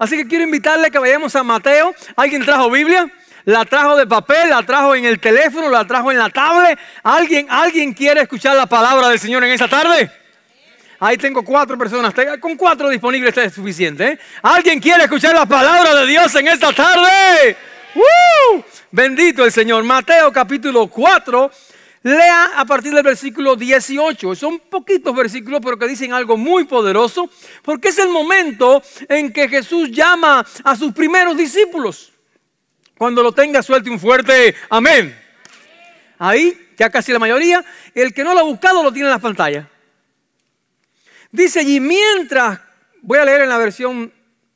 Así que quiero invitarle que vayamos a Mateo. ¿Alguien trajo Biblia? La trajo de papel, la trajo en el teléfono, la trajo en la tablet. ¿Alguien, alguien quiere escuchar la palabra del Señor en esta tarde? Ahí tengo cuatro personas. Con cuatro disponibles es suficiente. ¿eh? ¿Alguien quiere escuchar la palabra de Dios en esta tarde? Bendito el Señor. Mateo capítulo 4 Lea a partir del versículo 18. Son poquitos versículos, pero que dicen algo muy poderoso, porque es el momento en que Jesús llama a sus primeros discípulos. Cuando lo tenga, suelte un fuerte amén. Ahí, ya casi la mayoría. El que no lo ha buscado lo tiene en la pantalla. Dice allí, mientras, voy a leer en la versión,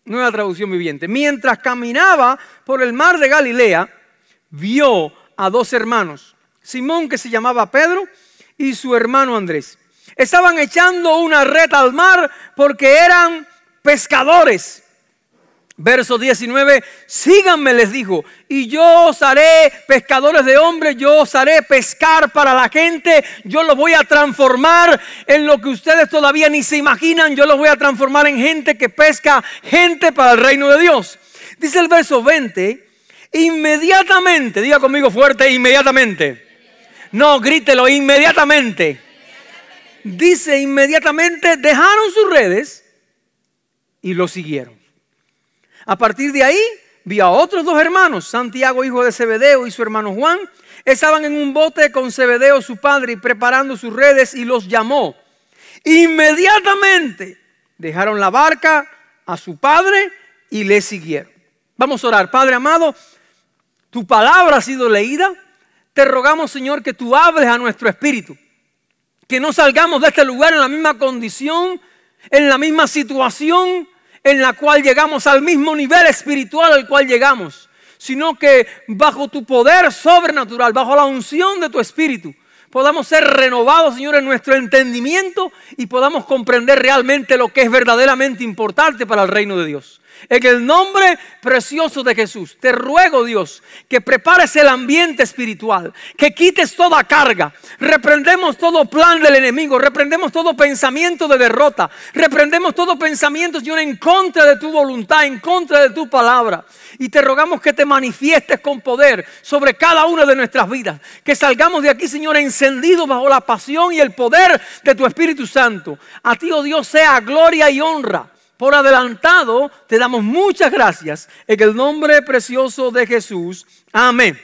nueva traducción viviente, mientras caminaba por el mar de Galilea, vio a dos hermanos Simón que se llamaba Pedro y su hermano Andrés. Estaban echando una red al mar porque eran pescadores. Verso 19, síganme, les dijo, y yo os haré pescadores de hombres, yo os haré pescar para la gente, yo los voy a transformar en lo que ustedes todavía ni se imaginan, yo los voy a transformar en gente que pesca gente para el reino de Dios. Dice el verso 20, inmediatamente, diga conmigo fuerte, inmediatamente. No, grítelo inmediatamente. Dice inmediatamente, dejaron sus redes y lo siguieron. A partir de ahí, vi a otros dos hermanos, Santiago, hijo de Zebedeo, y su hermano Juan. Estaban en un bote con Zebedeo, su padre, y preparando sus redes y los llamó. Inmediatamente dejaron la barca a su padre y le siguieron. Vamos a orar. Padre amado, tu palabra ha sido leída. Te rogamos, Señor, que tú hables a nuestro espíritu. Que no salgamos de este lugar en la misma condición, en la misma situación en la cual llegamos, al mismo nivel espiritual al cual llegamos, sino que bajo tu poder sobrenatural, bajo la unción de tu espíritu, podamos ser renovados, Señor, en nuestro entendimiento y podamos comprender realmente lo que es verdaderamente importante para el reino de Dios. En el nombre precioso de Jesús, te ruego Dios que prepares el ambiente espiritual, que quites toda carga, reprendemos todo plan del enemigo, reprendemos todo pensamiento de derrota, reprendemos todo pensamiento, Señor, en contra de tu voluntad, en contra de tu palabra. Y te rogamos que te manifiestes con poder sobre cada una de nuestras vidas, que salgamos de aquí, Señor, encendidos bajo la pasión y el poder de tu Espíritu Santo. A ti, oh Dios, sea gloria y honra por adelantado te damos muchas gracias en el nombre precioso de Jesús. Amén.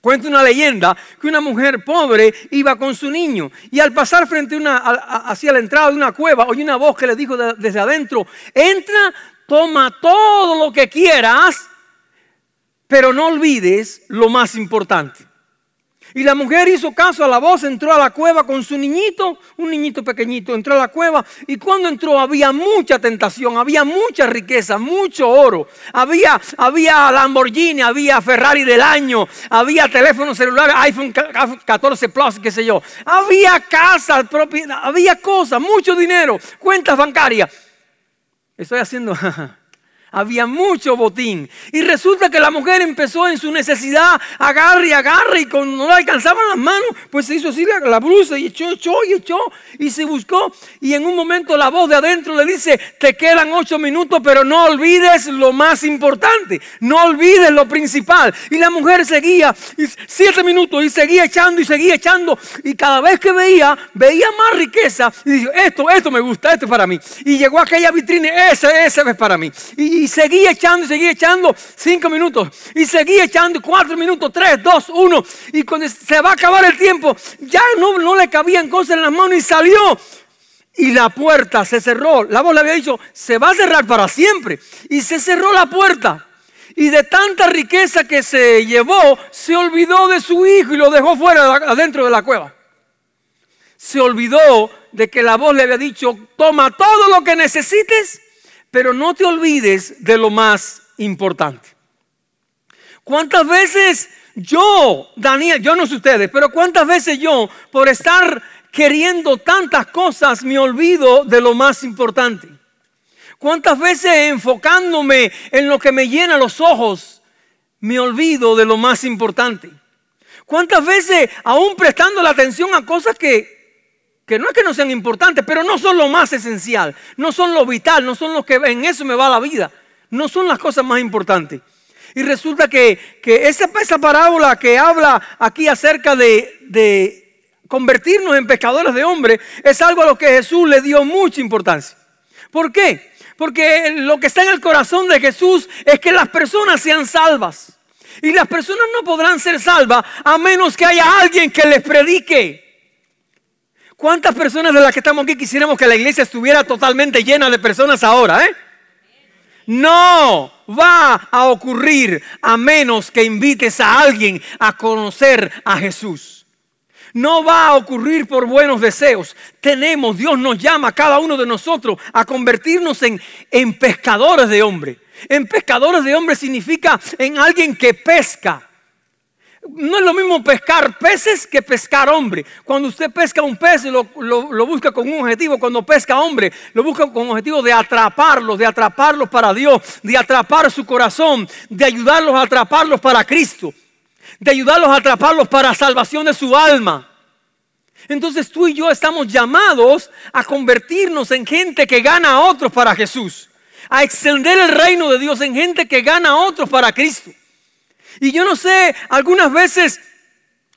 Cuenta una leyenda que una mujer pobre iba con su niño y al pasar frente a una, hacia la entrada de una cueva oyó una voz que le dijo desde adentro, entra, toma todo lo que quieras, pero no olvides lo más importante. Y la mujer hizo caso a la voz, entró a la cueva con su niñito, un niñito pequeñito, entró a la cueva y cuando entró había mucha tentación, había mucha riqueza, mucho oro, había, había Lamborghini, había Ferrari del año, había teléfono celular, iPhone 14 Plus, qué sé yo, había casa, propiedad, había cosas, mucho dinero, cuentas bancarias. Estoy haciendo... Había mucho botín. Y resulta que la mujer empezó en su necesidad, agarre y agarre, y cuando no le alcanzaban las manos, pues se hizo así la blusa y echó, echó y echó, y se buscó. Y en un momento la voz de adentro le dice, te quedan ocho minutos, pero no olvides lo más importante, no olvides lo principal. Y la mujer seguía, siete minutos, y seguía echando y seguía echando, y cada vez que veía, veía más riqueza, y dijo, esto, esto me gusta, esto es para mí. Y llegó aquella vitrina, ese, ese es para mí. Y, y seguía echando y seguía echando cinco minutos. Y seguía echando cuatro minutos, tres, dos, uno. Y cuando se va a acabar el tiempo, ya no le cabían cosas en las manos y salió. Y la puerta se cerró. La voz le había dicho, se va a cerrar para siempre. Y se cerró la puerta. Y de tanta riqueza que se llevó, se olvidó de su hijo y lo dejó fuera adentro de la cueva. Se olvidó de que la voz le había dicho, toma todo lo que necesites pero no te olvides de lo más importante. ¿Cuántas veces yo, Daniel, yo no sé ustedes, pero cuántas veces yo, por estar queriendo tantas cosas, me olvido de lo más importante? ¿Cuántas veces enfocándome en lo que me llena los ojos, me olvido de lo más importante? ¿Cuántas veces aún prestando la atención a cosas que que no es que no sean importantes, pero no son lo más esencial, no son lo vital, no son los que en eso me va la vida, no son las cosas más importantes. Y resulta que, esa, esa, parábola que habla aquí acerca de, de convertirnos en pescadores de hombres es algo a lo que Jesús le dio mucha importancia. ¿Por qué? Porque lo que está en el corazón de Jesús es que las personas sean salvas. Y las personas no podrán ser salvas a menos que haya alguien que les predique. ¿Cuántas personas de las que estamos aquí quisiéramos que la iglesia estuviera totalmente llena de personas ahora? Eh? No va a ocurrir a menos que invites a alguien a conocer a Jesús. No va a ocurrir por buenos deseos. Tenemos, Dios nos llama a cada uno de nosotros a convertirnos en, en pescadores de hombre. En pescadores de hombre significa en alguien que pesca no es lo mismo pescar peces que pescar hombre. Cuando usted pesca un pez, lo, lo, busca con un objetivo. Cuando pesca hombre, lo busca con un objetivo de atraparlos, de atraparlos para Dios, de atrapar su corazón, de ayudarlos a atraparlos para Cristo, de ayudarlos a atraparlos para salvación de su alma. Entonces tú y yo estamos llamados a convertirnos en gente que gana a otros para Jesús, a extender el reino de Dios en gente que gana a otros para Cristo. Y yo no sé, algunas veces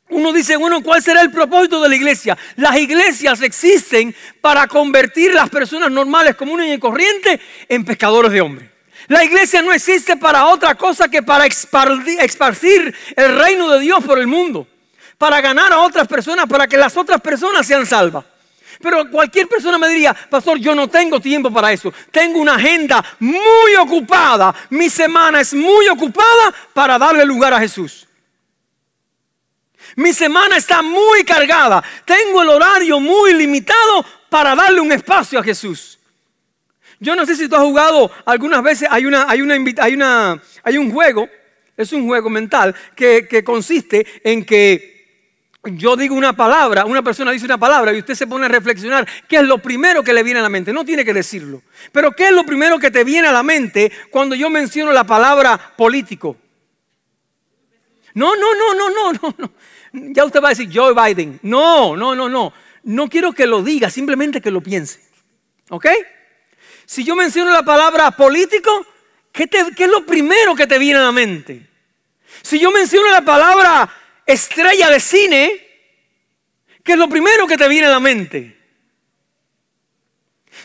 uno dice, bueno, ¿cuál será el propósito de la iglesia? Las iglesias existen para convertir las personas normales, comunes y corrientes en pescadores de hombres. La iglesia no existe para otra cosa que para esparcir el reino de Dios por el mundo, para ganar a otras personas, para que las otras personas sean salvas. Pero cualquier persona me diría, pastor, yo no tengo tiempo para eso. Tengo una agenda muy ocupada. Mi semana es muy ocupada para darle lugar a Jesús. Mi semana está muy cargada. Tengo el horario muy limitado para darle un espacio a Jesús. Yo no sé si tú has jugado algunas veces, hay, una, hay, una, hay, una, hay un juego, es un juego mental, que, que consiste en que yo digo una palabra, una persona dice una palabra y usted se pone a reflexionar qué es lo primero que le viene a la mente. No tiene que decirlo. Pero ¿qué es lo primero que te viene a la mente cuando yo menciono la palabra político? No, no, no, no, no, no, Ya usted va a decir Joe Biden. No, no, no, no. No quiero que lo diga, simplemente que lo piense. ¿Ok? Si yo menciono la palabra político, ¿qué, qué es lo primero que te viene a la mente? Si yo menciono la palabra estrella de cine, que es lo primero que te viene a la mente.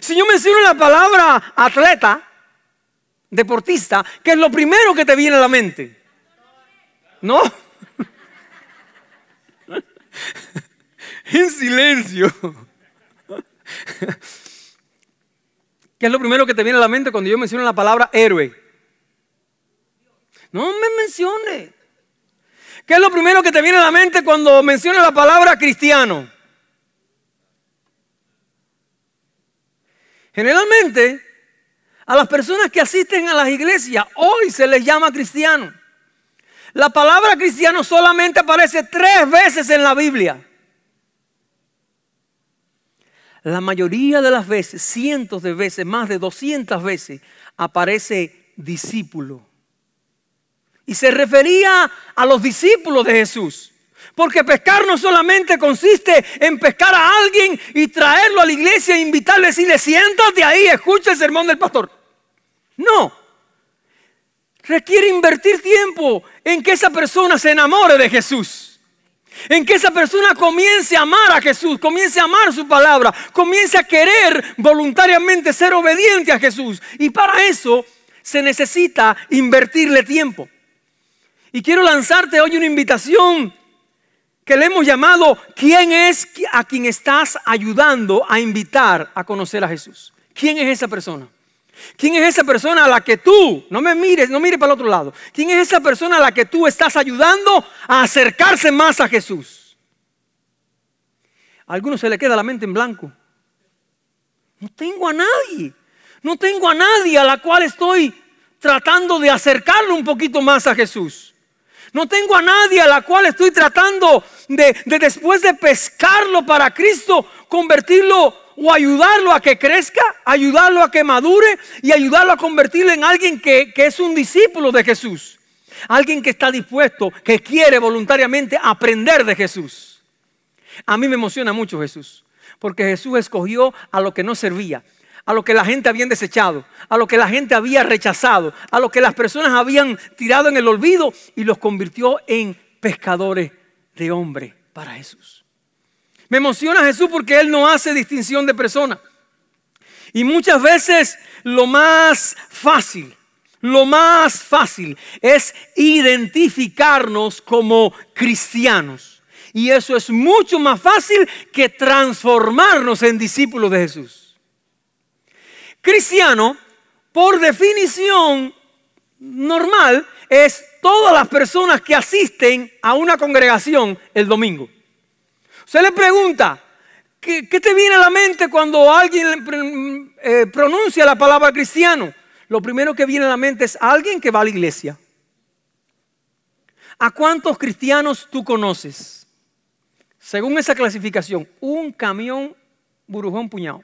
Si yo menciono la palabra atleta, deportista, que es lo primero que te viene a la mente. No. en silencio. ¿Qué es lo primero que te viene a la mente cuando yo menciono la palabra héroe? No me mencione ¿Qué es lo primero que te viene a la mente cuando mencionas la palabra cristiano? Generalmente, a las personas que asisten a las iglesias, hoy se les llama cristiano. La palabra cristiano solamente aparece tres veces en la Biblia. La mayoría de las veces, cientos de veces, más de 200 veces, aparece discípulo. Y se refería a los discípulos de Jesús. Porque pescar no solamente consiste en pescar a alguien y traerlo a la iglesia e invitarle y decirle, siéntate ahí, escucha el sermón del pastor. No. Requiere invertir tiempo en que esa persona se enamore de Jesús. En que esa persona comience a amar a Jesús, comience a amar su palabra, comience a querer voluntariamente ser obediente a Jesús. Y para eso se necesita invertirle tiempo. Y quiero lanzarte hoy una invitación que le hemos llamado ¿Quién es a quien estás ayudando a invitar a conocer a Jesús? ¿Quién es esa persona? ¿Quién es esa persona a la que tú, no me mires, no mires para el otro lado, quién es esa persona a la que tú estás ayudando a acercarse más a Jesús? A algunos se le queda la mente en blanco. No tengo a nadie, no tengo a nadie a la cual estoy tratando de acercarlo un poquito más a Jesús. No tengo a nadie a la cual estoy tratando de, después de pescarlo para Cristo, convertirlo o ayudarlo a que crezca, ayudarlo a que madure y ayudarlo a convertirlo en alguien que, es un discípulo de Jesús. Alguien que está dispuesto, que quiere voluntariamente aprender de Jesús. A mí me emociona mucho Jesús, porque Jesús escogió a lo que no servía a lo que la gente había desechado, a lo que la gente había rechazado, a lo que las personas habían tirado en el olvido y los convirtió en pescadores de hombre para Jesús. Me emociona Jesús porque Él no hace distinción de persona. Y muchas veces lo más fácil, lo más fácil es identificarnos como cristianos. Y eso es mucho más fácil que transformarnos en discípulos de Jesús. Cristiano, por definición normal, es todas las personas que asisten a una congregación el domingo. Se le pregunta, ¿qué, te viene a la mente cuando alguien eh, pronuncia la palabra cristiano? Lo primero que viene a la mente es alguien que va a la iglesia. ¿A cuántos cristianos tú conoces? Según esa clasificación, un camión burujón puñado.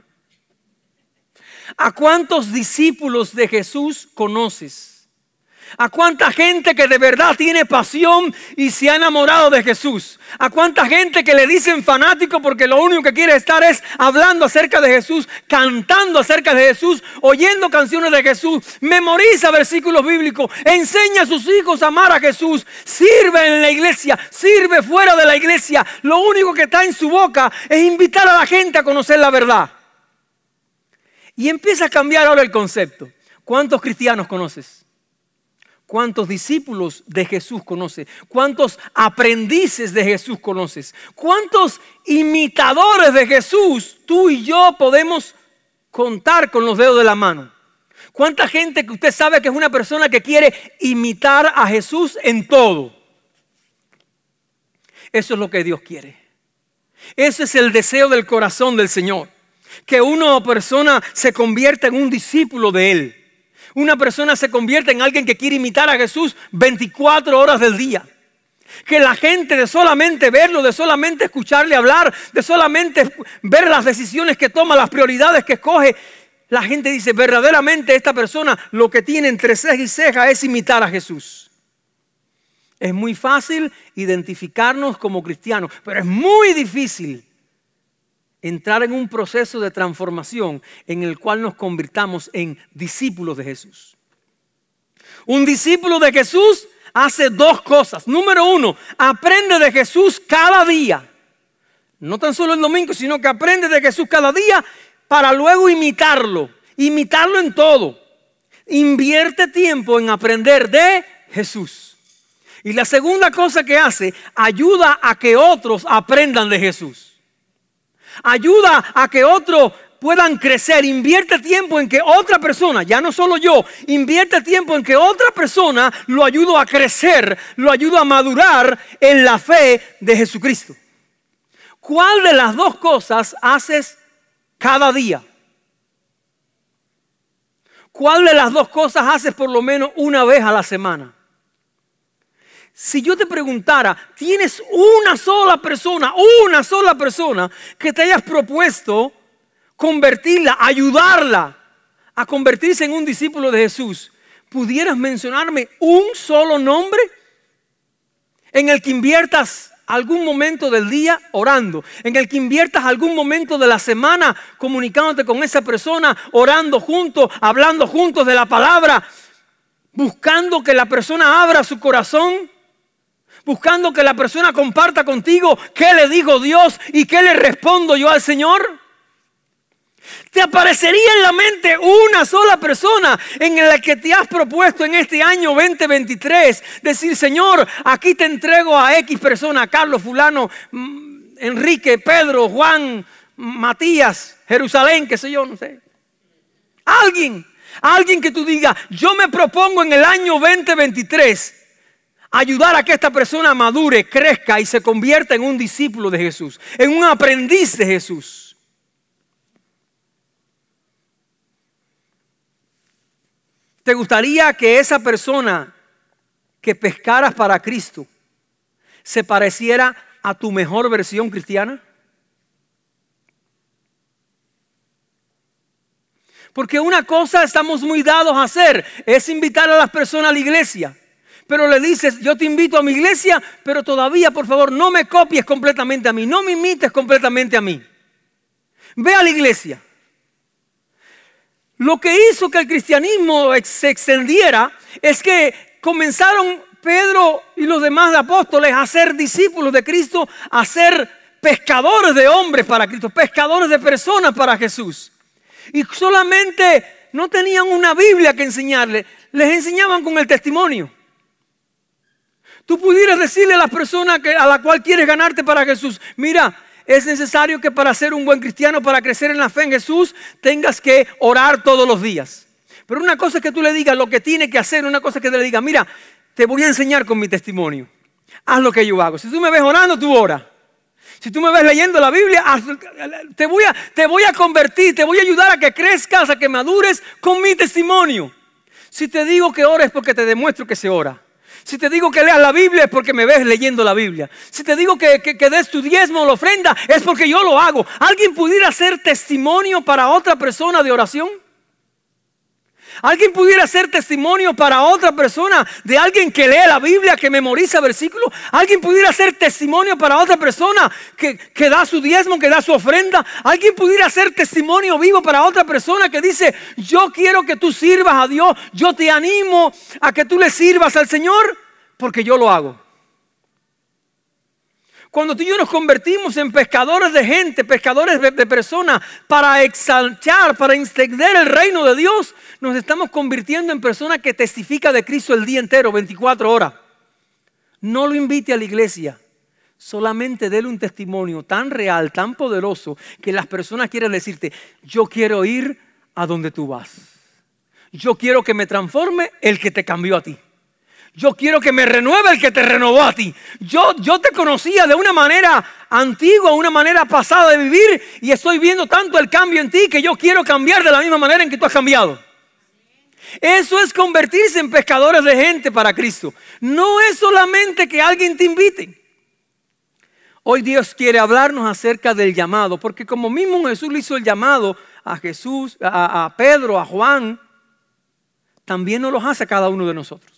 ¿A cuántos discípulos de Jesús conoces? ¿A cuánta gente que de verdad tiene pasión y se ha enamorado de Jesús? ¿A cuánta gente que le dicen fanático porque lo único que quiere estar es hablando acerca de Jesús, cantando acerca de Jesús, oyendo canciones de Jesús, memoriza versículos bíblicos, enseña a sus hijos a amar a Jesús, sirve en la iglesia, sirve fuera de la iglesia? Lo único que está en su boca es invitar a la gente a conocer la verdad. Y empieza a cambiar ahora el concepto. ¿Cuántos cristianos conoces? ¿Cuántos discípulos de Jesús conoces? ¿Cuántos aprendices de Jesús conoces? ¿Cuántos imitadores de Jesús tú y yo podemos contar con los dedos de la mano? ¿Cuánta gente que usted sabe que es una persona que quiere imitar a Jesús en todo? Eso es lo que Dios quiere. Ese es el deseo del corazón del Señor que una persona se convierta en un discípulo de Él. Una persona se convierte en alguien que quiere imitar a Jesús 24 horas del día. Que la gente de solamente verlo, de solamente escucharle hablar, de solamente ver las decisiones que toma, las prioridades que escoge, la gente dice, verdaderamente esta persona lo que tiene entre ceja y ceja es imitar a Jesús. Es muy fácil identificarnos como cristianos, pero es muy difícil entrar en un proceso de transformación en el cual nos convirtamos en discípulos de Jesús. Un discípulo de Jesús hace dos cosas. Número uno, aprende de Jesús cada día. No tan solo el domingo, sino que aprende de Jesús cada día para luego imitarlo. Imitarlo en todo. Invierte tiempo en aprender de Jesús. Y la segunda cosa que hace, ayuda a que otros aprendan de Jesús. Ayuda a que otros puedan crecer. Invierte tiempo en que otra persona, ya no solo yo, invierte tiempo en que otra persona lo ayudo a crecer, lo ayudo a madurar en la fe de Jesucristo. ¿Cuál de las dos cosas haces cada día? ¿Cuál de las dos cosas haces por lo menos una vez a la semana? Si yo te preguntara, ¿tienes una sola persona, una sola persona que te hayas propuesto convertirla, ayudarla a convertirse en un discípulo de Jesús? ¿Pudieras mencionarme un solo nombre en el que inviertas algún momento del día orando, en el que inviertas algún momento de la semana comunicándote con esa persona, orando juntos, hablando juntos de la palabra, buscando que la persona abra su corazón? buscando que la persona comparta contigo qué le digo Dios y qué le respondo yo al Señor? Te aparecería en la mente una sola persona en la que te has propuesto en este año 2023 decir, Señor, aquí te entrego a X persona, Carlos, fulano, mm, Enrique, Pedro, Juan, Matías, Jerusalén, qué sé yo, no sé. Alguien, alguien que tú digas, yo me propongo en el año 2023 ayudar a que esta persona madure, crezca y se convierta en un discípulo de Jesús, en un aprendiz de Jesús. ¿Te gustaría que esa persona que pescaras para Cristo se pareciera a tu mejor versión cristiana? Porque una cosa estamos muy dados a hacer es invitar a las personas a la iglesia pero le dices, yo te invito a mi iglesia, pero todavía, por favor, no me copies completamente a mí, no me imites completamente a mí. Ve a la iglesia. Lo que hizo que el cristianismo se extendiera es que comenzaron Pedro y los demás apóstoles a ser discípulos de Cristo, a ser pescadores de hombres para Cristo, pescadores de personas para Jesús. Y solamente no tenían una Biblia que enseñarles, les enseñaban con el testimonio. Tú pudieras decirle a la persona a la cual quieres ganarte para Jesús, mira, es necesario que para ser un buen cristiano, para crecer en la fe en Jesús, tengas que orar todos los días. Pero una cosa es que tú le digas lo que tiene que hacer, una cosa es que te le digas, mira, te voy a enseñar con mi testimonio. Haz lo que yo hago. Si tú me ves orando, tú ora. Si tú me ves leyendo la Biblia, te voy, a, te voy a convertir, te voy a ayudar a que crezcas, a que madures con mi testimonio. Si te digo que ores porque te demuestro que se ora. Si te digo que leas la Biblia es porque me ves leyendo la Biblia. Si te digo que, que, des tu diezmo o la ofrenda es porque yo lo hago. ¿Alguien pudiera ser testimonio para otra persona de oración? Alguien pudiera ser testimonio para otra persona de alguien que lee la Biblia, que memoriza versículos. Alguien pudiera ser testimonio para otra persona que, da su diezmo, que da su ofrenda. Alguien pudiera ser testimonio vivo para otra persona que dice, yo quiero que tú sirvas a Dios, yo te animo a que tú le sirvas al Señor porque yo lo hago. Cuando tú y yo nos convertimos en pescadores de gente, pescadores de, personas, para exaltar, para extender el reino de Dios, nos estamos convirtiendo en personas que testifica de Cristo el día entero, 24 horas. No lo invite a la iglesia. Solamente déle un testimonio tan real, tan poderoso, que las personas quieran decirte, yo quiero ir a donde tú vas. Yo quiero que me transforme el que te cambió a ti. Yo quiero que me renueve el que te renovó a ti. Yo, yo te conocía de una manera antigua, una manera pasada de vivir y estoy viendo tanto el cambio en ti que yo quiero cambiar de la misma manera en que tú has cambiado. Eso es convertirse en pescadores de gente para Cristo. No es solamente que alguien te invite. Hoy Dios quiere hablarnos acerca del llamado, porque como mismo Jesús le hizo el llamado a Jesús, a, a Pedro, a Juan, también nos los hace a cada uno de nosotros.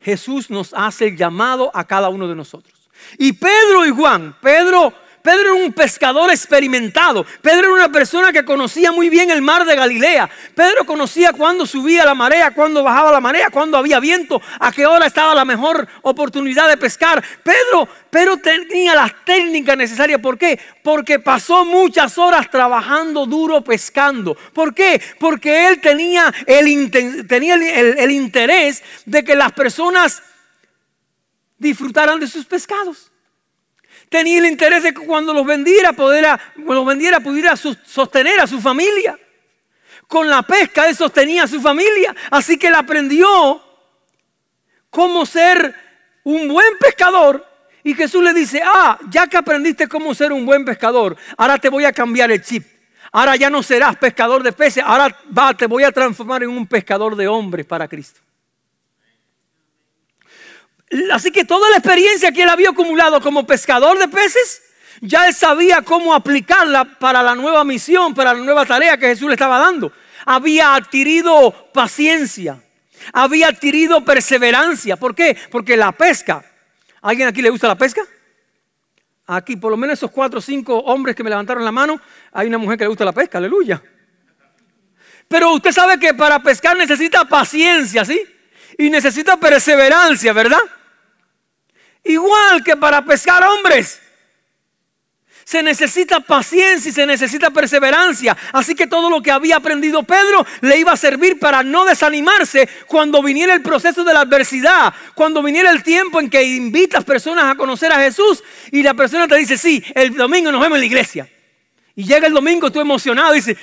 Jesús nos hace el llamado a cada uno de nosotros. Y Pedro y Juan, Pedro Pedro era un pescador experimentado. Pedro era una persona que conocía muy bien el mar de Galilea. Pedro conocía cuando subía la marea, Cuando bajaba la marea, Cuando había viento, a qué hora estaba la mejor oportunidad de pescar. Pedro, pero tenía las técnicas necesarias. ¿Por qué? Porque pasó muchas horas trabajando duro pescando. ¿Por qué? Porque él tenía el interés de que las personas disfrutaran de sus pescados tenía el interés de que cuando los vendiera, pudiera, vendiera, pudiera sostener a su familia. Con la pesca él sostenía a su familia. Así que él aprendió cómo ser un buen pescador. Y Jesús le dice, ah, ya que aprendiste cómo ser un buen pescador, ahora te voy a cambiar el chip. Ahora ya no serás pescador de peces, ahora te voy a transformar en un pescador de hombres para Cristo. Así que toda la experiencia que él había acumulado como pescador de peces, ya él sabía cómo aplicarla para la nueva misión, para la nueva tarea que Jesús le estaba dando. Había adquirido paciencia, había adquirido perseverancia. ¿Por qué? Porque la pesca, ¿alguien aquí le gusta la pesca? Aquí, por lo menos esos cuatro o cinco hombres que me levantaron la mano, hay una mujer que le gusta la pesca, aleluya. Pero usted sabe que para pescar necesita paciencia, ¿sí? Y necesita perseverancia, ¿verdad? Igual que para pescar hombres. Se necesita paciencia y se necesita perseverancia. Así que todo lo que había aprendido Pedro le iba a servir para no desanimarse cuando viniera el proceso de la adversidad, cuando viniera el tiempo en que invitas personas a conocer a Jesús y la persona te dice, sí, el domingo nos vemos en la iglesia. Y llega el domingo tú emocionado y dices,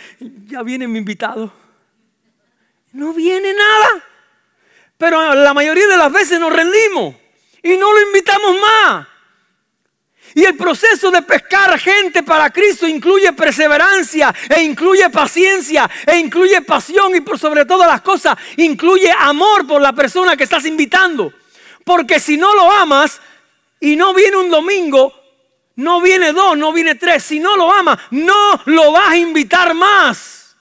ya viene mi invitado. No viene nada. Pero la mayoría de las veces nos rendimos. Y no lo invitamos más. Y el proceso de pescar gente para Cristo incluye perseverancia, e incluye paciencia, e incluye pasión y por sobre todas las cosas, incluye amor por la persona que estás invitando. Porque si no lo amas y no viene un domingo, no viene dos, no viene tres, si no lo amas, no lo vas a invitar más.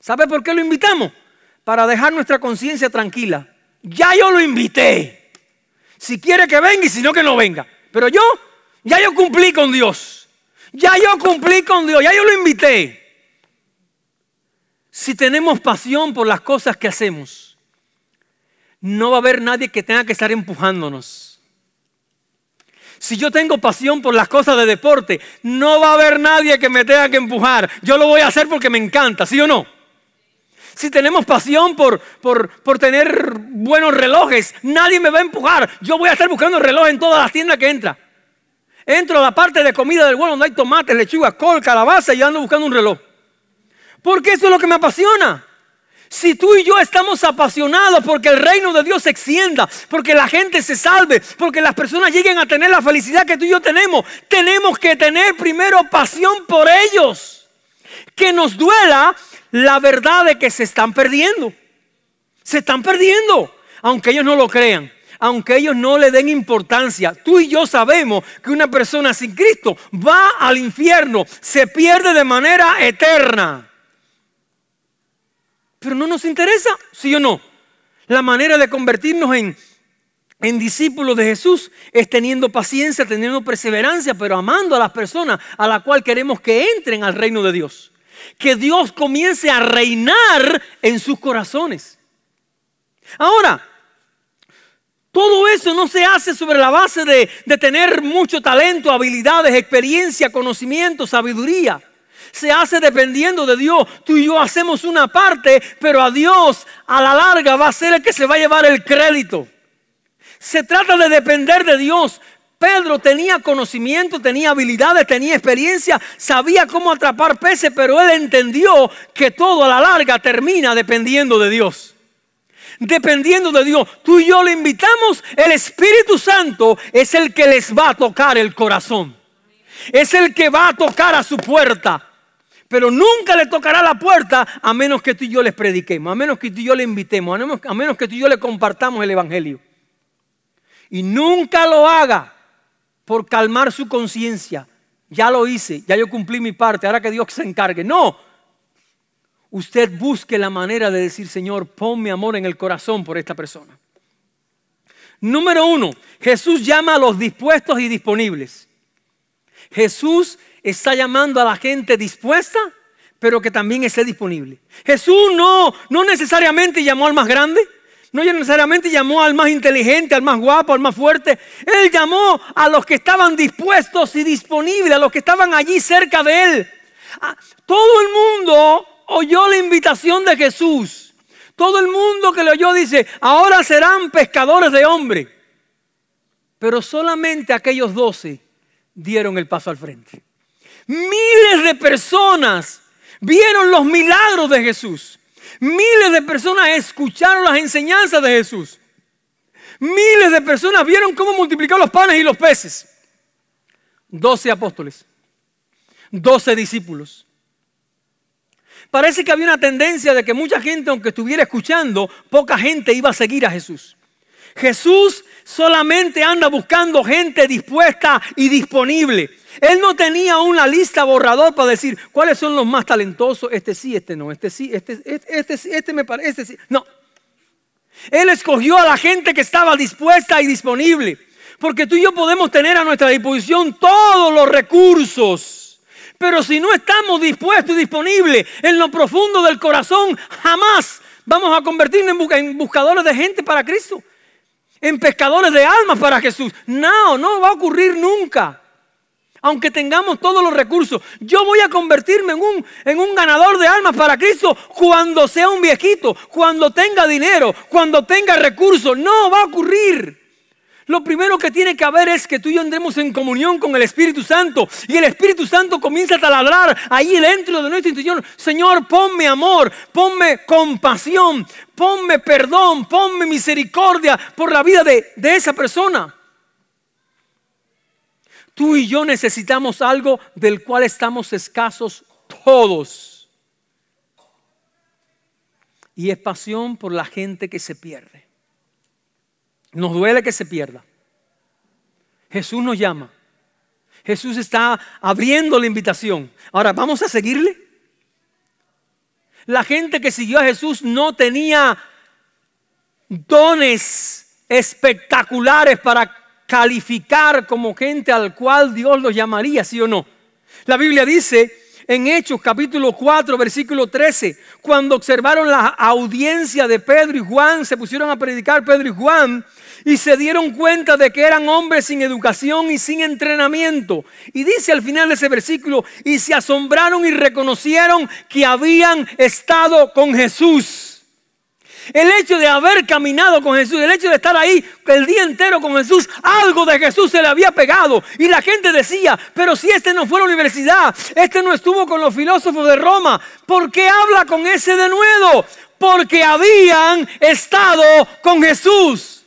¿Sabe por qué lo invitamos? Para dejar nuestra conciencia tranquila. Ya yo lo invité. Si quiere que venga y si no que no venga. Pero yo, ya yo cumplí con Dios. Ya yo cumplí con Dios, ya yo lo invité. Si tenemos pasión por las cosas que hacemos, no va a haber nadie que tenga que estar empujándonos. Si yo tengo pasión por las cosas de deporte, no va a haber nadie que me tenga que empujar. Yo lo voy a hacer porque me encanta, ¿sí o no? Si tenemos pasión por, tener buenos relojes, nadie me va a empujar. Yo voy a estar buscando reloj en todas las tiendas que entra. Entro a la parte de comida del huevo donde hay tomates, lechuga, col, calabaza y ando buscando un reloj. Porque eso es lo que me apasiona. Si tú y yo estamos apasionados porque el reino de Dios se extienda, porque la gente se salve, porque las personas lleguen a tener la felicidad que tú y yo tenemos, tenemos que tener primero pasión por ellos. Que nos duela, la verdad es que se están perdiendo. Se están perdiendo, aunque ellos no lo crean, aunque ellos no le den importancia. Tú y yo sabemos que una persona sin Cristo va al infierno, se pierde de manera eterna. Pero no nos interesa, sí o no. La manera de convertirnos en, en discípulos de Jesús es teniendo paciencia, teniendo perseverancia, pero amando a las personas a las cuales queremos que entren al reino de Dios que Dios comience a reinar en sus corazones. Ahora, todo eso no se hace sobre la base de, tener mucho talento, habilidades, experiencia, conocimiento, sabiduría. Se hace dependiendo de Dios. Tú y yo hacemos una parte, pero a Dios a la larga va a ser el que se va a llevar el crédito. Se trata de depender de Dios, Pedro tenía conocimiento, tenía habilidades, tenía experiencia, sabía cómo atrapar peces, pero él entendió que todo a la larga termina dependiendo de Dios. Dependiendo de Dios, tú y yo le invitamos, el Espíritu Santo es el que les va a tocar el corazón. Es el que va a tocar a su puerta pero nunca le tocará la puerta a menos que tú y yo les prediquemos, a menos que tú y yo le invitemos, a menos, a menos que tú y yo le compartamos el Evangelio. Y nunca lo haga por calmar su conciencia. Ya lo hice, ya yo cumplí mi parte, ahora que Dios se encargue. No, usted busque la manera de decir, Señor, pon mi amor en el corazón por esta persona. Número uno, Jesús llama a los dispuestos y disponibles. Jesús está llamando a la gente dispuesta, pero que también esté disponible. Jesús no, no necesariamente llamó al más grande. No necesariamente llamó al más inteligente, al más guapo, al más fuerte. Él llamó a los que estaban dispuestos y disponibles, a los que estaban allí cerca de él. Ah, todo el mundo oyó la invitación de Jesús. Todo el mundo que le oyó dice, ahora serán pescadores de hombre. Pero solamente aquellos doce dieron el paso al frente. Miles de personas vieron los milagros de Jesús. Miles de personas escucharon las enseñanzas de Jesús. Miles de personas vieron cómo multiplicar los panes y los peces. Doce apóstoles, doce discípulos. Parece que había una tendencia de que mucha gente, aunque estuviera escuchando, poca gente iba a seguir a Jesús. Jesús solamente anda buscando gente dispuesta y disponible. Él no tenía una lista borrador para decir cuáles son los más talentosos, este sí, este no, este sí, este, este, este, sí, este me parece, este sí. No. Él escogió a la gente que estaba dispuesta y disponible. Porque tú y yo podemos tener a nuestra disposición todos los recursos. Pero si no estamos dispuestos y disponibles en lo profundo del corazón, jamás vamos a convertirnos en buscadores de gente para Cristo. En pescadores de almas para Jesús. No, no va a ocurrir nunca aunque tengamos todos los recursos. Yo voy a convertirme en un, en un ganador de almas para Cristo cuando sea un viejito, cuando tenga dinero, cuando tenga recursos. No va a ocurrir. Lo primero que tiene que haber es que tú y yo andemos en comunión con el Espíritu Santo. Y el Espíritu Santo comienza a taladrar ahí dentro de nuestra institución. Señor, ponme amor, ponme compasión, ponme perdón, ponme misericordia por la vida de, de esa persona. Tú y yo necesitamos algo del cual estamos escasos todos. Y es pasión por la gente que se pierde. Nos duele que se pierda. Jesús nos llama. Jesús está abriendo la invitación. Ahora, ¿vamos a seguirle? La gente que siguió a Jesús no tenía dones espectaculares para calificar como gente al cual Dios los llamaría, sí o no. La Biblia dice en Hechos capítulo 4, versículo 13, cuando observaron la audiencia de Pedro y Juan, se pusieron a predicar Pedro y Juan y se dieron cuenta de que eran hombres sin educación y sin entrenamiento. Y dice al final de ese versículo, y se asombraron y reconocieron que habían estado con Jesús. El hecho de haber caminado con Jesús, el hecho de estar ahí el día entero con Jesús, algo de Jesús se le había pegado. Y la gente decía, pero si este no fue a la universidad, este no estuvo con los filósofos de Roma, ¿por qué habla con ese de nuevo? Porque habían estado con Jesús.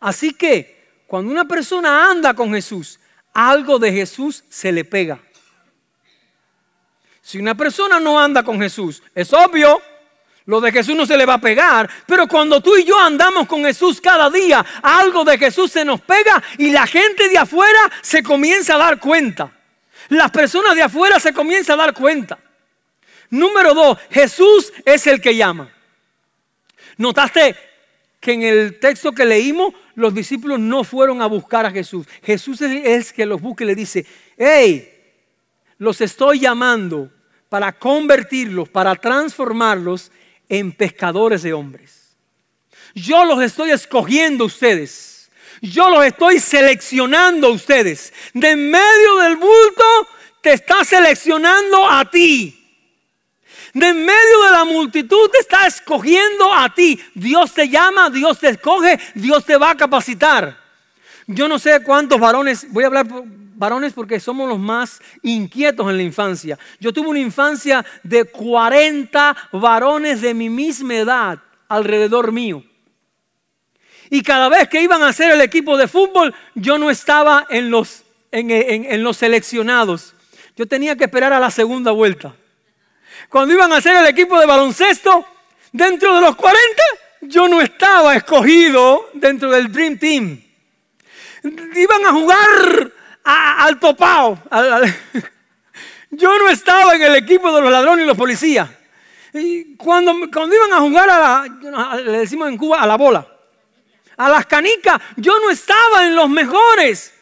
Así que cuando una persona anda con Jesús, algo de Jesús se le pega. Si una persona no anda con Jesús, es obvio lo de Jesús no se le va a pegar, pero cuando tú y yo andamos con Jesús cada día, algo de Jesús se nos pega y la gente de afuera se comienza a dar cuenta. Las personas de afuera se comienzan a dar cuenta. Número dos, Jesús es el que llama. Notaste que en el texto que leímos, los discípulos no fueron a buscar a Jesús. Jesús es el que los busca y le dice, hey, los estoy llamando para convertirlos, para transformarlos en pescadores de hombres. Yo los estoy escogiendo ustedes. Yo los estoy seleccionando ustedes. De en medio del bulto te está seleccionando a ti. De en medio de la multitud te está escogiendo a ti. Dios te llama, Dios te escoge, Dios te va a capacitar. Yo no sé cuántos varones, voy a hablar varones porque somos los más inquietos en la infancia. Yo tuve una infancia de 40 varones de mi misma edad alrededor mío. Y cada vez que iban a hacer el equipo de fútbol, yo no estaba en los, en, los seleccionados. Yo tenía que esperar a la segunda vuelta. Cuando iban a hacer el equipo de baloncesto, dentro de los 40, yo no estaba escogido dentro del Dream Team. Iban a jugar al topao. Yo no estaba en el equipo de los ladrones y los policías. Y cuando, cuando iban a jugar a la, le decimos en Cuba, a la bola, a las canicas, yo no estaba en los mejores.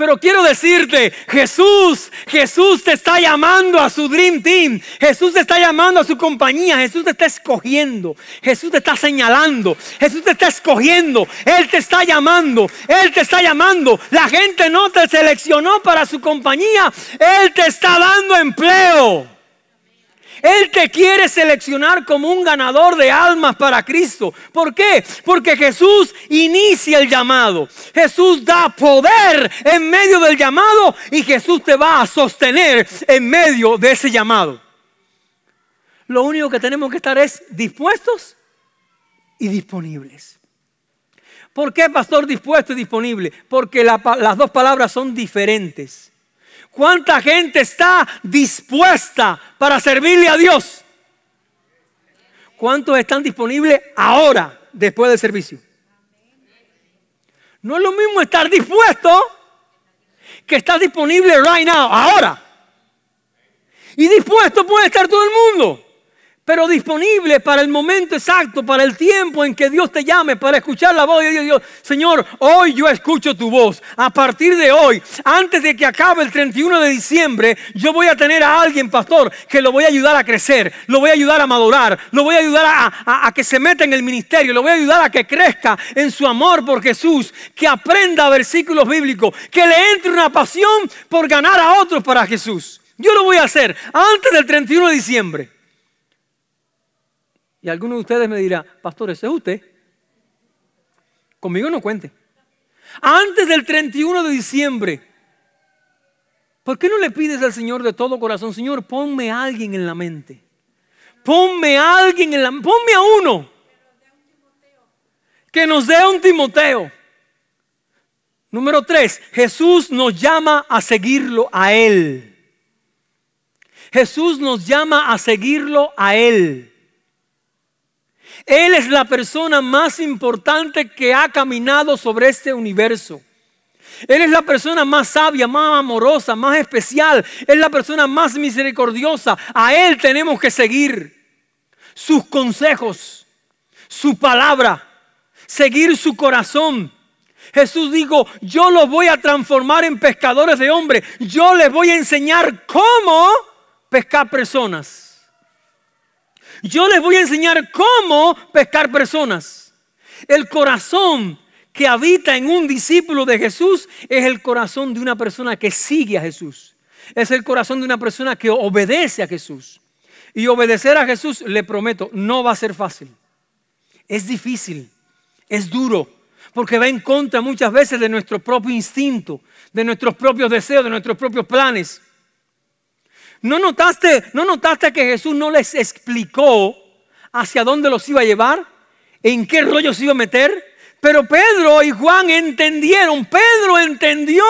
Pero quiero decirte, Jesús, Jesús te está llamando a su Dream Team, Jesús te está llamando a su compañía, Jesús te está escogiendo, Jesús te está señalando, Jesús te está escogiendo, Él te está llamando, Él te está llamando, la gente no te seleccionó para su compañía, Él te está dando empleo. Él te quiere seleccionar como un ganador de almas para Cristo. ¿Por qué? Porque Jesús inicia el llamado. Jesús da poder en medio del llamado y Jesús te va a sostener en medio de ese llamado. Lo único que tenemos que estar es dispuestos y disponibles. ¿Por qué pastor dispuesto y disponible? Porque las dos palabras son diferentes. ¿Cuánta gente está dispuesta para servirle a Dios? ¿Cuántos están disponibles ahora, después del servicio? No es lo mismo estar dispuesto que estar disponible right now, ahora. Y dispuesto puede estar todo el mundo pero disponible para el momento exacto, para el tiempo en que Dios te llame, para escuchar la voz de Dios. Señor, hoy yo escucho tu voz. A partir de hoy, antes de que acabe el 31 de diciembre, yo voy a tener a alguien, pastor, que lo voy a ayudar a crecer, lo voy a ayudar a madurar, lo voy a ayudar a, a que se meta en el ministerio, lo voy a ayudar a que crezca en su amor por Jesús, que aprenda versículos bíblicos, que le entre una pasión por ganar a otros para Jesús. Yo lo voy a hacer antes del 31 de diciembre. Y alguno de ustedes me dirá, pastor, ese es usted. Conmigo no cuente. Antes del 31 de diciembre, ¿por qué no le pides al Señor de todo corazón, Señor, ponme a alguien en la mente? Ponme a alguien en la mente, ponme a uno. Que nos dé un Timoteo. Número tres, Jesús nos llama a seguirlo a Él. Jesús nos llama a seguirlo a Él. Él es la persona más importante que ha caminado sobre este universo. Él es la persona más sabia, más amorosa, más especial. Es la persona más misericordiosa. A Él tenemos que seguir sus consejos, su palabra, seguir su corazón. Jesús dijo, yo los voy a transformar en pescadores de hombres. Yo les voy a enseñar cómo pescar personas. Yo les voy a enseñar cómo pescar personas. El corazón que habita en un discípulo de Jesús es el corazón de una persona que sigue a Jesús. Es el corazón de una persona que obedece a Jesús. Y obedecer a Jesús, le prometo, no va a ser fácil. Es difícil, es duro, porque va en contra muchas veces de nuestro propio instinto, de nuestros propios deseos, de nuestros propios planes. ¿No notaste, ¿No notaste que Jesús no les explicó hacia dónde los iba a llevar? ¿En qué rollo se iba a meter? Pero Pedro y Juan entendieron, Pedro entendió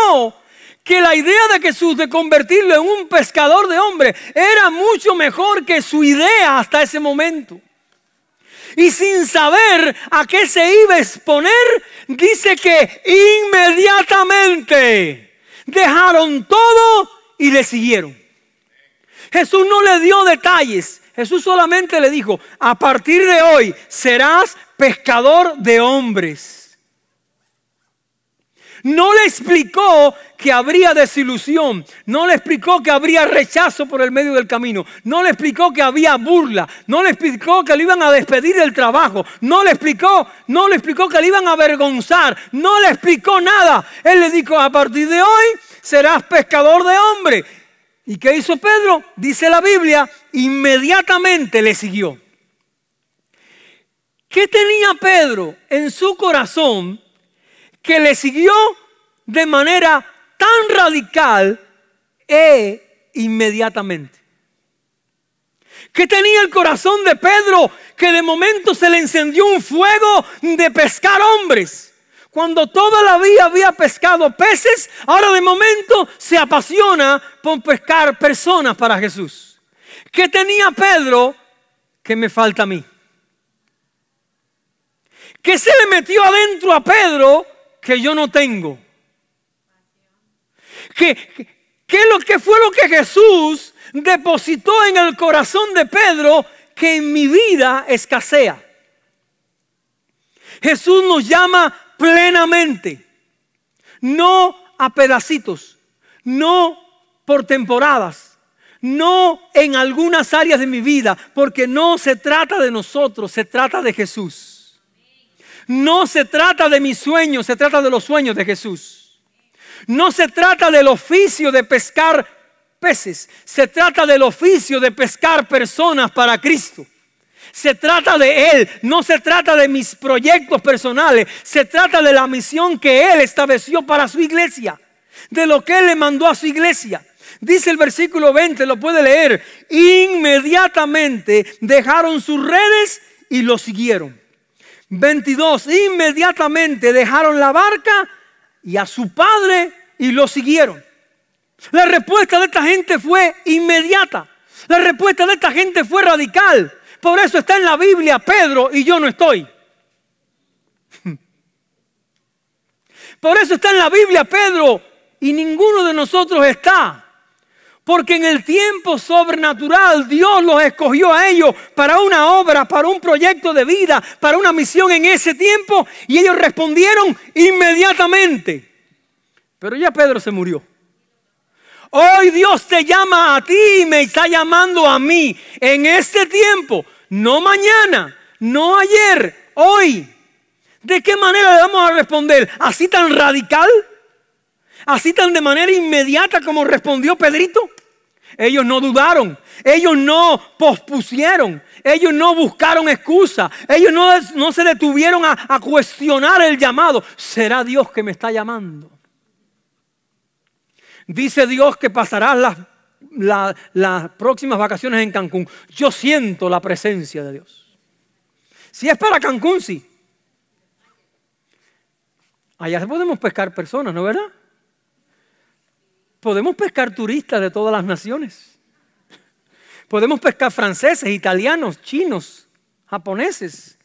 que la idea de Jesús de convertirlo en un pescador de hombres era mucho mejor que su idea hasta ese momento. Y sin saber a qué se iba a exponer, dice que inmediatamente dejaron todo y le siguieron. Jesús no le dio detalles. Jesús solamente le dijo, a partir de hoy serás pescador de hombres. No le explicó que habría desilusión, no le explicó que habría rechazo por el medio del camino, no le explicó que había burla, no le explicó que le iban a despedir del trabajo, no le explicó, no le explicó que le iban a avergonzar, no le explicó nada. Él le dijo, a partir de hoy serás pescador de hombres. ¿Y qué hizo Pedro? Dice la Biblia, inmediatamente le siguió. ¿Qué tenía Pedro en su corazón que le siguió de manera tan radical e inmediatamente? ¿Qué tenía el corazón de Pedro que de momento se le encendió un fuego de pescar hombres? Cuando toda la vida había pescado peces, ahora de momento se apasiona por pescar personas para Jesús. ¿Qué tenía Pedro que me falta a mí? ¿Qué se le metió adentro a Pedro que yo no tengo? ¿Qué, fue lo que Jesús depositó en el corazón de Pedro que en mi vida escasea? Jesús nos llama plenamente, no a pedacitos, no por temporadas, no en algunas áreas de mi vida, porque no se trata de nosotros, se trata de Jesús. No se trata de mis sueños, se trata de los sueños de Jesús. No se trata del oficio de pescar peces, se trata del oficio de pescar personas para Cristo. Se trata de Él, no se trata de mis proyectos personales, se trata de la misión que Él estableció para su iglesia, de lo que Él le mandó a su iglesia. Dice el versículo 20, lo puede leer, inmediatamente dejaron sus redes y lo siguieron. 22, inmediatamente dejaron la barca y a su padre y lo siguieron. La respuesta de esta gente fue inmediata. La respuesta de esta gente fue radical. Por eso está en la Biblia Pedro y yo no estoy. Por eso está en la Biblia Pedro y ninguno de nosotros está. Porque en el tiempo sobrenatural Dios los escogió a ellos para una obra, para un proyecto de vida, para una misión en ese tiempo y ellos respondieron inmediatamente. Pero ya Pedro se murió. Hoy Dios te llama a ti y me está llamando a mí en este tiempo, no mañana, no ayer, hoy. ¿De qué manera le vamos a responder? ¿Así tan radical? ¿Así tan de manera inmediata como respondió Pedrito? Ellos no dudaron, ellos no pospusieron, ellos no buscaron excusa, ellos no, se detuvieron a cuestionar el llamado. ¿Será Dios que me está llamando? Dice Dios que pasará las, próximas vacaciones en Cancún. Yo siento la presencia de Dios. Si es para Cancún, sí. Allá podemos pescar personas, ¿no verdad? Podemos pescar turistas de todas las naciones. Podemos pescar franceses, italianos, chinos, japoneses.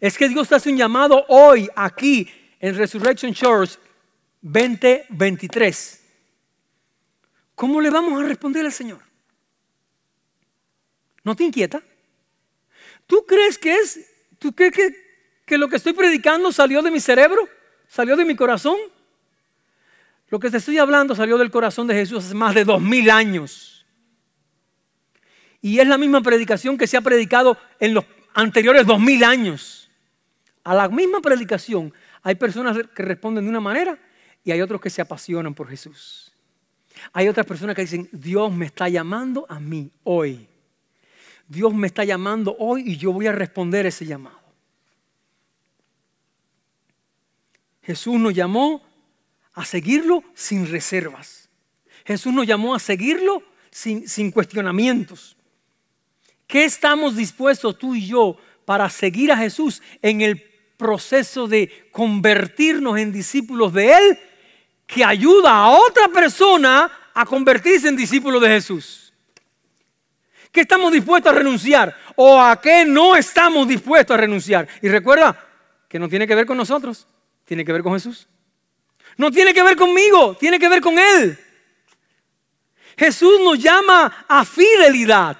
Es que Dios hace un llamado hoy aquí en Resurrection Church 2023. ¿Cómo le vamos a responder al Señor? ¿No te inquieta? ¿Tú crees que es, tú crees que, que lo que estoy predicando salió de mi cerebro? ¿Salió de mi corazón? Lo que te estoy hablando salió del corazón de Jesús hace más de dos mil años. Y es la misma predicación que se ha predicado en los anteriores dos mil años. A la misma predicación hay personas que responden de una manera y hay otros que se apasionan por Jesús. Hay otras personas que dicen, Dios me está llamando a mí hoy. Dios me está llamando hoy y yo voy a responder ese llamado. Jesús nos llamó a seguirlo sin reservas. Jesús nos llamó a seguirlo sin, sin cuestionamientos. ¿Qué estamos dispuestos tú y yo para seguir a Jesús en el proceso de convertirnos en discípulos de Él que ayuda a otra persona a convertirse en discípulo de Jesús. ¿Qué estamos dispuestos a renunciar o a qué no estamos dispuestos a renunciar? Y recuerda que no tiene que ver con nosotros, tiene que ver con Jesús. No tiene que ver conmigo, tiene que ver con Él. Jesús nos llama a fidelidad,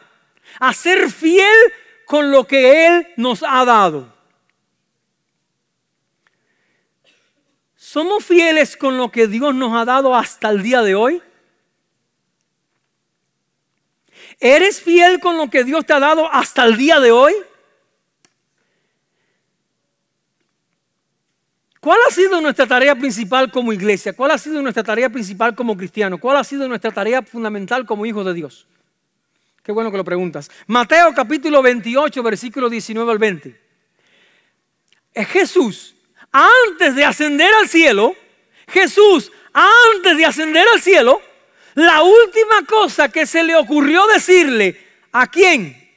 a ser fiel con lo que Él nos ha dado. ¿Somos fieles con lo que Dios nos ha dado hasta el día de hoy? ¿Eres fiel con lo que Dios te ha dado hasta el día de hoy? ¿Cuál ha sido nuestra tarea principal como iglesia? ¿Cuál ha sido nuestra tarea principal como cristiano? ¿Cuál ha sido nuestra tarea fundamental como hijos de Dios? Qué bueno que lo preguntas. Mateo capítulo 28, versículo 19 al 20. Es Jesús antes de ascender al cielo, Jesús, antes de ascender al cielo, la última cosa que se le ocurrió decirle, ¿a quién?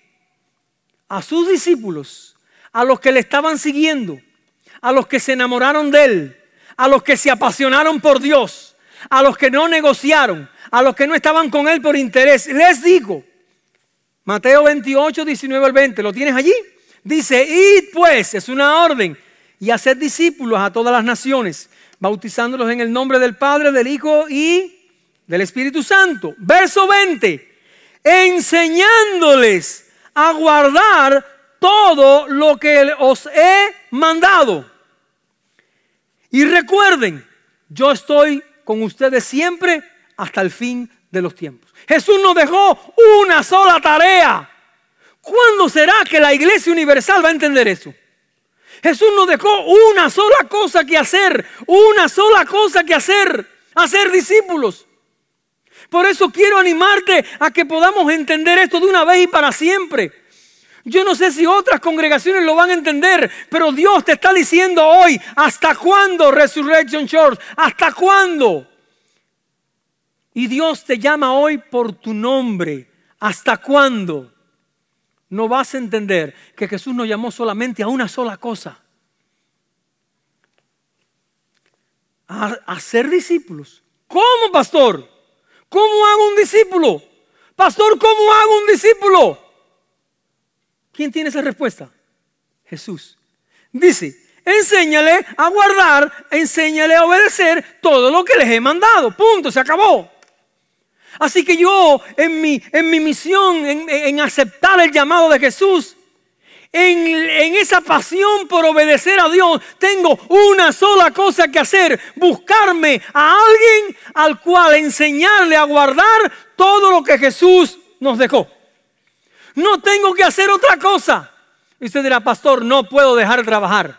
A sus discípulos, a los que le estaban siguiendo, a los que se enamoraron de él, a los que se apasionaron por Dios, a los que no negociaron, a los que no estaban con él por interés. Les digo, Mateo 28, 19 al 20, ¿lo tienes allí? Dice, id pues, es una orden, y hacer discípulos a todas las naciones, bautizándolos en el nombre del Padre, del Hijo y del Espíritu Santo. Verso 20, enseñándoles a guardar todo lo que os he mandado. Y recuerden, yo estoy con ustedes siempre hasta el fin de los tiempos. Jesús nos dejó una sola tarea. ¿Cuándo será que la iglesia universal va a entender eso? Jesús nos dejó una sola cosa que hacer, una sola cosa que hacer, hacer discípulos. Por eso quiero animarte a que podamos entender esto de una vez y para siempre. Yo no sé si otras congregaciones lo van a entender, pero Dios te está diciendo hoy, ¿hasta cuándo Resurrection Church? ¿Hasta cuándo? Y Dios te llama hoy por tu nombre. ¿Hasta cuándo? no vas a entender que Jesús nos llamó solamente a una sola cosa. A, a ser discípulos. ¿Cómo, pastor? ¿Cómo hago un discípulo? Pastor, ¿cómo hago un discípulo? ¿Quién tiene esa respuesta? Jesús. Dice, enséñale a guardar, enséñale a obedecer todo lo que les he mandado. Punto, se acabó. Así que yo, en mi, en mi misión, en, aceptar el llamado de Jesús, en, en esa pasión por obedecer a Dios, tengo una sola cosa que hacer, buscarme a alguien al cual enseñarle a guardar todo lo que Jesús nos dejó. No tengo que hacer otra cosa. Y usted dirá, pastor, no puedo dejar de trabajar.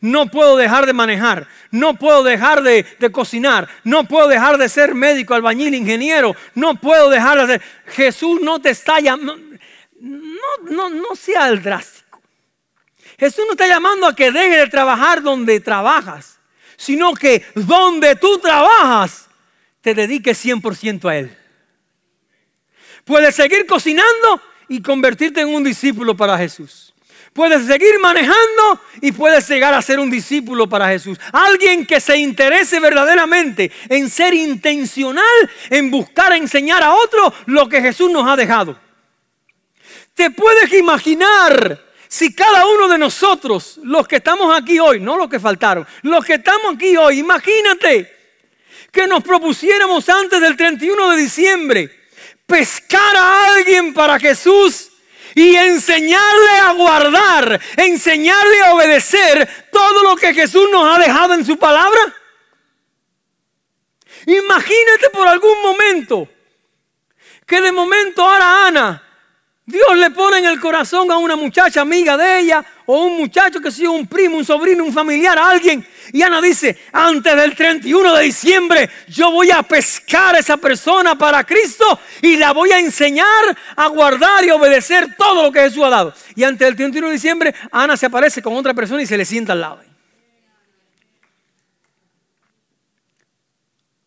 No puedo dejar de manejar, no puedo dejar de, cocinar, no puedo dejar de ser médico, albañil, ingeniero, no puedo dejar de hacer... Jesús no te está llamando, no, no sea el drástico. Jesús no está llamando a que dejes de trabajar donde trabajas, sino que donde tú trabajas, te dediques 100% a Él. Puedes seguir cocinando y convertirte en un discípulo para Jesús. Puedes seguir manejando y puedes llegar a ser un discípulo para Jesús. Alguien que se interese verdaderamente en ser intencional, en buscar enseñar a otro lo que Jesús nos ha dejado. ¿Te puedes imaginar si cada uno de nosotros, los que estamos aquí hoy, no los que faltaron, los que estamos aquí hoy, imagínate que nos propusiéramos antes del 31 de diciembre pescar a alguien para Jesús? y enseñarle a guardar, enseñarle a obedecer todo lo que Jesús nos ha dejado en su palabra? Imagínate por algún momento que de momento ahora Ana, Dios le pone en el corazón a una muchacha amiga de ella o un muchacho que sea un primo, un sobrino, un familiar, alguien. Y Ana dice, antes del 31 de diciembre yo voy a pescar a esa persona para Cristo y la voy a enseñar a guardar y obedecer todo lo que Jesús ha dado. Y antes del 31 de diciembre Ana se aparece con otra persona y se le sienta al lado.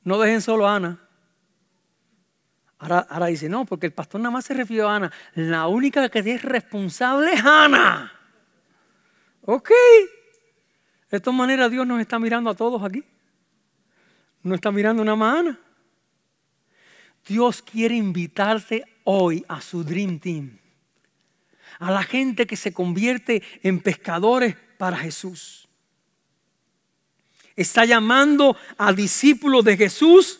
No dejen solo a Ana. Ahora, ahora, dice, no, porque el pastor nada más se refirió a Ana. La única que es responsable es Ana. Ok. De todas maneras, Dios nos está mirando a todos aquí. No está mirando una mano. Dios quiere invitarte hoy a su Dream Team. A la gente que se convierte en pescadores para Jesús. Está llamando a discípulos de Jesús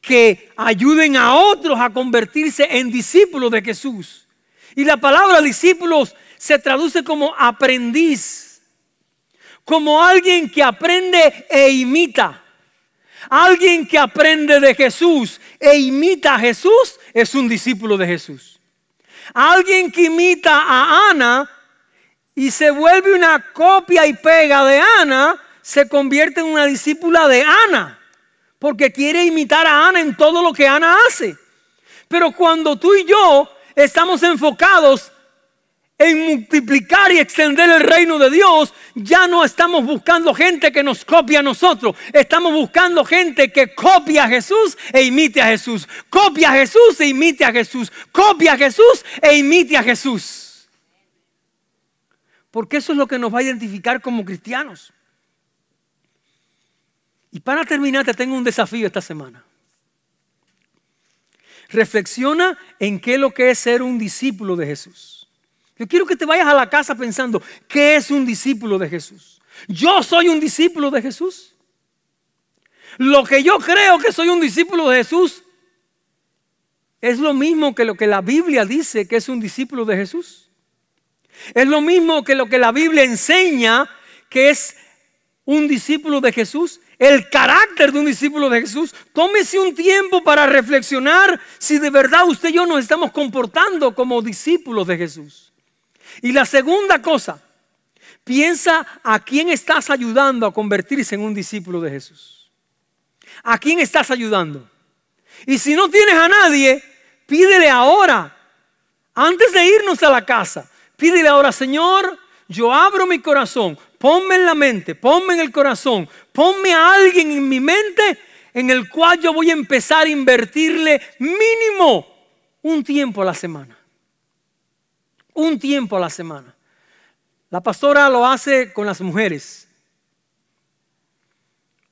que ayuden a otros a convertirse en discípulos de Jesús. Y la palabra discípulos se traduce como aprendiz, como alguien que aprende e imita. Alguien que aprende de Jesús e imita a Jesús es un discípulo de Jesús. Alguien que imita a Ana y se vuelve una copia y pega de Ana, se convierte en una discípula de Ana, porque quiere imitar a Ana en todo lo que Ana hace. Pero cuando tú y yo estamos enfocados en multiplicar y extender el reino de Dios, ya no estamos buscando gente que nos copia a nosotros. Estamos buscando gente que copia a Jesús e imite a Jesús. Copia a Jesús e imite a Jesús. Copia a Jesús e imite a Jesús. Porque eso es lo que nos va a identificar como cristianos. Y para terminar, te tengo un desafío esta semana. Reflexiona en qué es lo que es ser un discípulo de Jesús. Yo quiero que te vayas a la casa pensando, ¿qué es un discípulo de Jesús? ¿Yo soy un discípulo de Jesús? Lo que yo creo que soy un discípulo de Jesús es lo mismo que lo que la Biblia dice que es un discípulo de Jesús. Es lo mismo que lo que la Biblia enseña que es un discípulo de Jesús el carácter de un discípulo de Jesús. Tómese un tiempo para reflexionar si de verdad usted y yo nos estamos comportando como discípulos de Jesús. Y la segunda cosa, piensa a quién estás ayudando a convertirse en un discípulo de Jesús. ¿A quién estás ayudando? Y si no tienes a nadie, pídele ahora, antes de irnos a la casa, pídele ahora, Señor, yo abro mi corazón, ponme en la mente, ponme en el corazón, ponme a alguien en mi mente en el cual yo voy a empezar a invertirle mínimo un tiempo a la semana. Un tiempo a la semana. La pastora lo hace con las mujeres.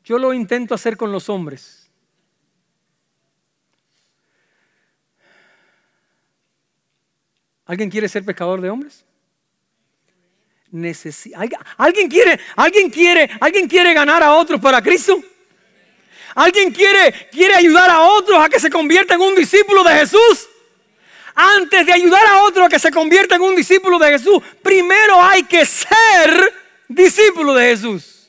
Yo lo intento hacer con los hombres. ¿Alguien quiere ser pescador de hombres? ¿Alguien quiere, alguien quiere, alguien quiere ganar a otros para Cristo? ¿Alguien quiere, quiere ayudar a otros a que se conviertan en un discípulo de Jesús? Antes de ayudar a otro a que se convierta en un discípulo de Jesús, primero hay que ser discípulo de Jesús.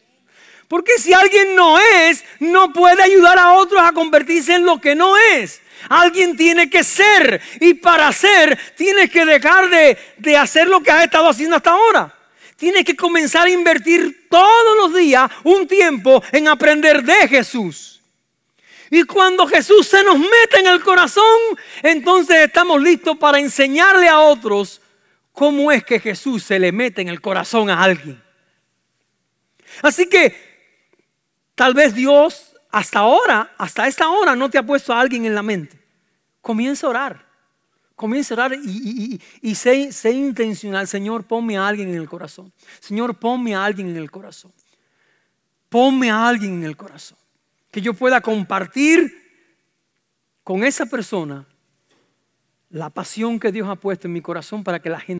Porque si alguien no es, no puede ayudar a otros a convertirse en lo que no es. Alguien tiene que ser. Y para ser, tienes que dejar de, de hacer lo que has estado haciendo hasta ahora. Tienes que comenzar a invertir todos los días un tiempo en aprender de Jesús. Y cuando Jesús se nos mete en el corazón, entonces estamos listos para enseñarle a otros cómo es que Jesús se le mete en el corazón a alguien. Así que tal vez Dios hasta ahora, hasta esta hora, no te ha puesto a alguien en la mente. Comienza a orar. Comienza a orar y, sé intencional. Señor, ponme a alguien en el corazón. Señor, ponme a alguien en el corazón. Ponme a alguien en el corazón que yo pueda compartir con esa persona la pasión que Dios ha puesto en mi corazón para que la gente...